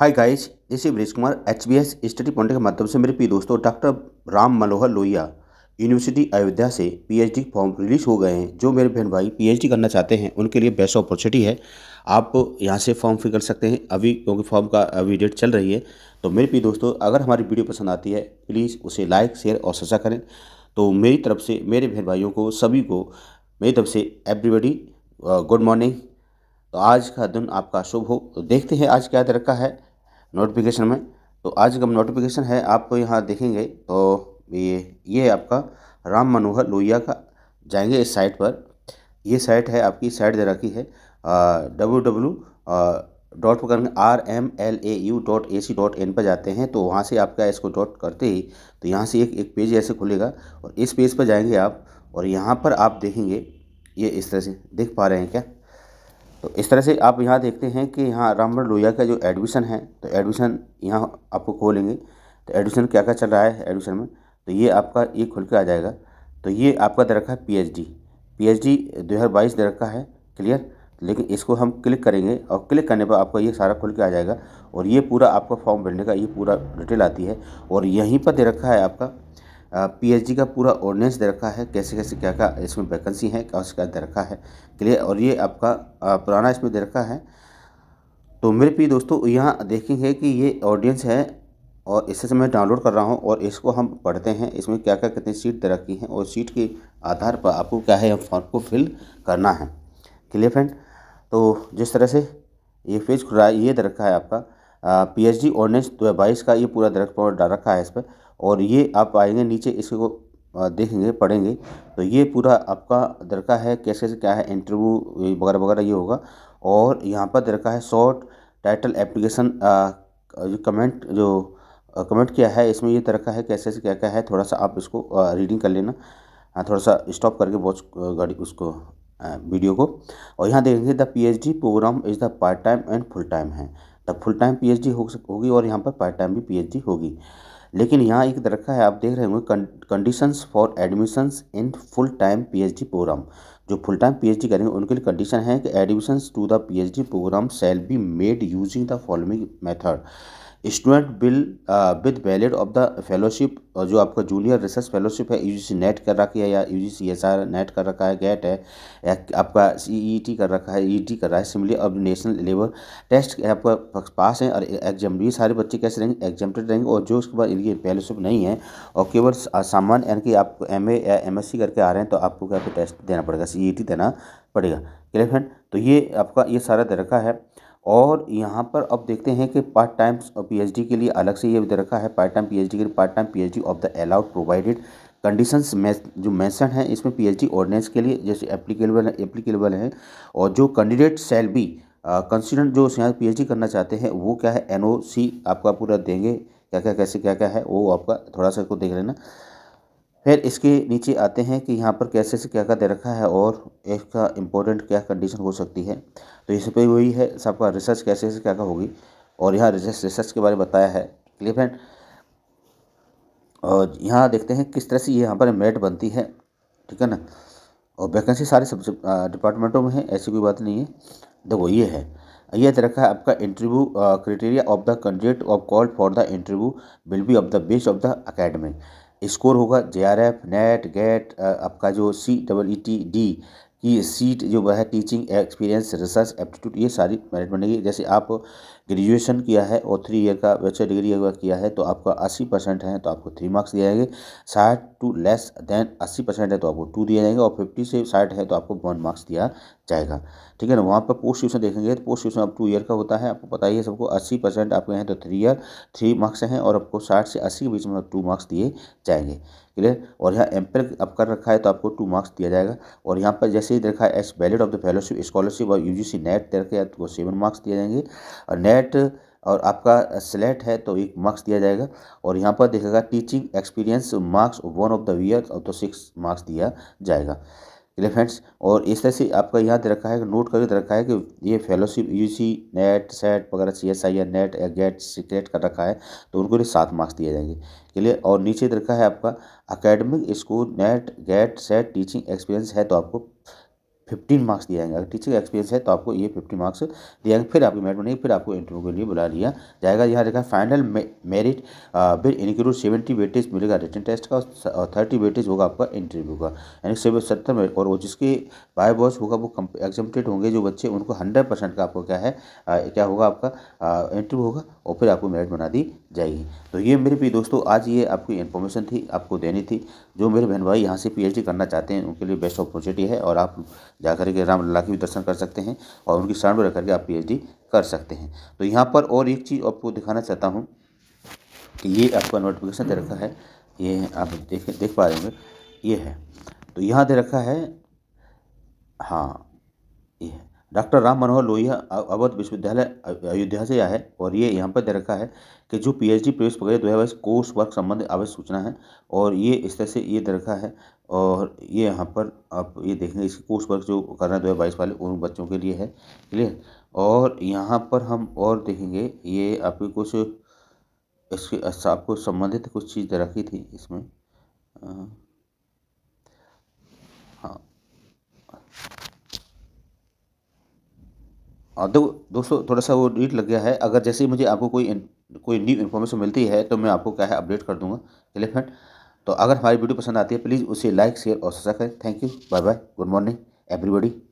हाय guys इसी Brij Kumar H B S study point के माध्यम से मेरे प्रिय दोस्तों डॉक्टर राम मनोहर लोहिया यूनिवर्सिटी अयोध्या से पीएचडी फॉर्म रिलीज़ हो गए हैं जो मेरे बहन भाई पीएचडी करना चाहते हैं उनके लिए बेस्ट अपॉर्चुनिटी है आप यहाँ से फॉर्म फिल कर सकते हैं अभी क्योंकि फॉर्म का अभी डेट चल रही है तो मेरे प्रिय दोस्तों अगर हमारी वीडियो पसंद आती है प्लीज़ उसे लाइक शेयर और सजा करें तो मेरी तरफ से मेरे बहन भाइयों को सभी को मेरी तरफ से एवरीबडी गुड मॉर्निंग तो आज का दिन आपका शुभ हो तो देखते हैं आज क्या तरक्का है नोटिफिकेशन में तो आज का नोटिफिकेशन है आपको यहाँ देखेंगे तो ये ये आपका राम मनोहर लोहिया का जाएंगे इस साइट पर ये साइट है आपकी साइट दे रखी है डब्ल्यू डब्ल्यू डॉट पर करेंगे R M L A U dot A C dot in पर जाते हैं तो वहाँ से आपका इसको डॉट करते ही तो यहाँ से एक एक पेज ऐसे खुलेगा और इस पेज पर जाएंगे आप और यहाँ पर आप देखेंगे ये इस तरह से देख पा रहे हैं क्या तो इस तरह से आप यहाँ देखते हैं कि यहाँ रामबन लोहिया का जो एडमिशन है तो एडमिशन यहाँ आपको खोलेंगे तो एडमिशन क्या क्या चल रहा है एडमिशन में तो ये आपका ये खुल के आ जाएगा तो ये आपका दे रखा है P H D P H D दो हज़ार बाईस दे रखा है क्लियर लेकिन इसको हम क्लिक करेंगे और क्लिक करने पर आपका ये सारा खुल के आ जाएगा और ये पूरा आपका फॉर्म भरने का ये पूरा डिटेल आती है और यहीं पर दे रखा है आपका पीएचडी का पूरा ऑर्डिनेंस दे रखा है कैसे कैसे क्या क्या इसमें वैकेंसी है क्या उसका दे रखा है क्लियर और ये आपका पुराना इसमें दे रखा है तो मेरे पी दोस्तों यहाँ देखेंगे कि ये ऑडियंस है और इससे से मैं डाउनलोड कर रहा हूँ और इसको हम पढ़ते हैं इसमें क्या क्या कितनी सीट दे रखी है और सीट के आधार पर आपको क्या है फॉर्म को फिल करना है क्लियर फ्रेंड तो जिस तरह से ये पेज है ये दे रखा है आपका पी एच डी ऑर्डिनेंस दो हज़ार बाईस का ये पूरा दरख्त पर डाल रखा है इस पर और ये आप आएंगे नीचे इसको देखेंगे पढ़ेंगे तो ये पूरा आपका दरका है कैसे से क्या है इंटरव्यू वगैरह वगैरह ये होगा और यहाँ पर दरका है शॉर्ट टाइटल एप्लीकेशन जो कमेंट जो कमेंट किया है इसमें ये तरक़ा है कैसे से क्या क्या है थोड़ा सा आप इसको रीडिंग कर लेना थोड़ा सा स्टॉप करके बहुत गाड़ी उसको वीडियो को और यहाँ देखेंगे the D program is the part time and full time है तब फुल टाइम पीएचडी हो होगी और यहाँ पर पार्ट टाइम भी पीएचडी होगी लेकिन यहाँ एक रखा है आप देख रहे होंगे conditions for admissions in full time PhD program जो फुल टाइम पीएचडी करेंगे उनके लिए कंडीशन है कि admissions to the PhD program shall be made using the following method student bill with valid of the fellowship और जो आपका junior research fellowship है यूजीसी नेट कर रखी है या यू जी नेट कर रखा है गेट है या आपका सी e e कर रखा है ई e कर रहा है सिमिली अब नेशनल लेवल टेस्ट आपका पास है और एग्जाम भी सारे बच्चे कैसे रहेंगे एग्जाम रहेंगे और जो उसके बाद इनकी फेलोशिप नहीं है और केवल सामान यानी कि आप एम या एम करके आ रहे हैं तो आपको क्या टेस्ट देना पड़ेगा सी देना पड़ेगा क्लियर फ्रेंड तो ये आपका ये सारा दे रखा है और यहाँ पर अब देखते हैं कि पार्ट टाइम पीएचडी के लिए अलग से ये दे रखा है पार्ट टाइम पीएचडी के लिए part time PhD of the allowed provided conditions में जो मैंसन है इसमें पीएचडी ऑर्डिनेंस के लिए जैसे एप्लीकेबल है एप्लीकेबल है और जो कैंडिडेट सेल भी कंसिडेंट जो यहाँ डी करना चाहते हैं वो क्या है सी आपका पूरा देंगे क्या क्या कैसे क्या क्या है वो आपका थोड़ा सा को देख लेना फिर इसके नीचे आते हैं कि यहाँ पर कैसे से क्या क्या दे रखा है और इसका इम्पोर्टेंट क्या कंडीशन हो सकती है तो इस पर वही है सबका रिसर्च कैसे से क्या क्या होगी और यहाँ रिसर्च रिसर्च के बारे में बताया है क्लियर फ्रेंड और यहाँ देखते हैं किस तरह से यहाँ पर मेट बनती है ठीक है ना और वैकेंसी सारे सब्जेक्ट डिपार्टमेंटों में है ऐसी कोई बात नहीं है देखो ये है यह दे रखा है आपका interview criteria of the candidate of call for the interview will be of the best of the academy score होगा J R F NET GATE आपका जो C double E T D की सीट जो है टीचिंग एक्सपीरियंस रिसर्च एप्टीट्यूड ये सारी merit बनेगी जैसे आप ग्रेजुएशन किया है और थ्री ईयर का बैचलर डिग्री अगर किया है तो आपका अस्सी परसेंट है तो आपको थ्री मार्क्स दिया जाएंगे साठ टू लेस देन अस्सी परसेंट है तो आपको टू दिया जाएगा और फिफ्टी से साठ है तो आपको वन मार्क्स दिया जाएगा ठीक है ना वहाँ पर पोस्ट ट्यूशन देखेंगे तो पोस्ट ट्यूशन आप टू ईयर का होता है आपको पता ही है सबको अस्सी परसेंट आपके हैं तो थ्री ईयर थ्री मार्क्स हैं और आपको साठ से अस्सी के बीच में टू मार्क्स दिए जाएंगे क्लियर और यहाँ पेल अब कर रखा है तो आपको टू मार्क्स दिया जाएगा और यहाँ पर जैसे ही देखा है as valid of the fellowship scholarship और यू जी सी नेट दे रखे सेवन मार्क्स दिए जाएंगे और नेट नेट और आपका स्लेट है तो एक मार्क्स दिया जाएगा और यहाँ पर देखेगा teaching experience marks one of the year तो सिक्स मार्क्स दिया जाएगा चलिए फ्रेंड्स और इस तरह से आपका यहाँ दे रखा है कि नोट करके दे रखा है कि ये फेलोशिप यूसी नेट सेट वगैरह सी एस आई या नेट या गेट सीक्रेट कर रखा है तो उनको भी सात मार्क्स दिए जाएंगे लिए और नीचे दे रखा है आपका academic school NET GATE SET teaching experience है तो आपको फिफ्टीन मार्क्स दिया जाएगा अगर टीचर का एक्सपीरियंस है तो आपको ये फिफ्टी मार्क्स दिया जाएंगे फिर आपके मेरिट बनेगी फिर आपको इंटरव्यू के लिए बुला लिया जाएगा यहाँ देखा फाइनल मेरिट फिर इनक्लूड सेवेंटी वेटेज मिलेगा रिटर्न टेस्ट का और थर्टी वेटेज होगा आपका इंटरव्यू का यानी सत्तर मेरिट और वो जिसके बाय बॉस होगा वो एग्जामेड होंगे जो बच्चे उनको हंड्रेड परसेंट का आपको क्या है क्या होगा आपका इंटरव्यू होगा और फिर आपको मेरिट बना दी जाएगी तो ये मेरे भी दोस्तों आज ये आपकी इन्फॉर्मेशन थी आपको देनी थी जो मेरे बहन भाई यहाँ से पीएचडी करना चाहते हैं उनके लिए बेस्ट अपॉर्चुनिटी है और आप जा के राम लला के भी दर्शन कर सकते हैं और उनकी शरण में रह करके आप पी कर सकते हैं तो यहाँ पर और एक चीज़ आपको दिखाना चाहता हूँ कि ये आपका नोटिफिकेशन दे रखा है ये आप देख देख पा रहे होंगे ये है तो यहाँ दे रखा है हाँ ये है डॉक्टर राम मनोहर लोहिया अवध विश्वविद्यालय अयोध्या से आया है और ये यहाँ पर दे रखा है कि जो पीएचडी प्रवेश प्रक्रिया दो हज़ार बाईस कोर्स वर्क संबंधित आवश्यक सूचना है और ये इस तरह से ये दे रखा है और ये यहाँ पर आप ये देखेंगे इसके कोर्स वर्क जो करना है दो हज़ार बाईस वाले उन बच्चों के लिए है क्लियर और यहाँ पर हम और देखेंगे ये आपकी कुछ इसके आपको संबंधित कुछ चीज़ दे रखी थी इसमें हाँ, दो दोस्तों थोड़ा सा वो डीट लग गया है अगर जैसे ही मुझे आपको कोई इन, कोई न्यू इन्फॉर्मेशन मिलती है तो मैं आपको क्या है अपडेट कर दूंगा फ्रेंड तो अगर हमारी वीडियो पसंद आती है प्लीज़ उसे लाइक शेयर और सब्सक्राइब करें thank you bye bye good morning everybody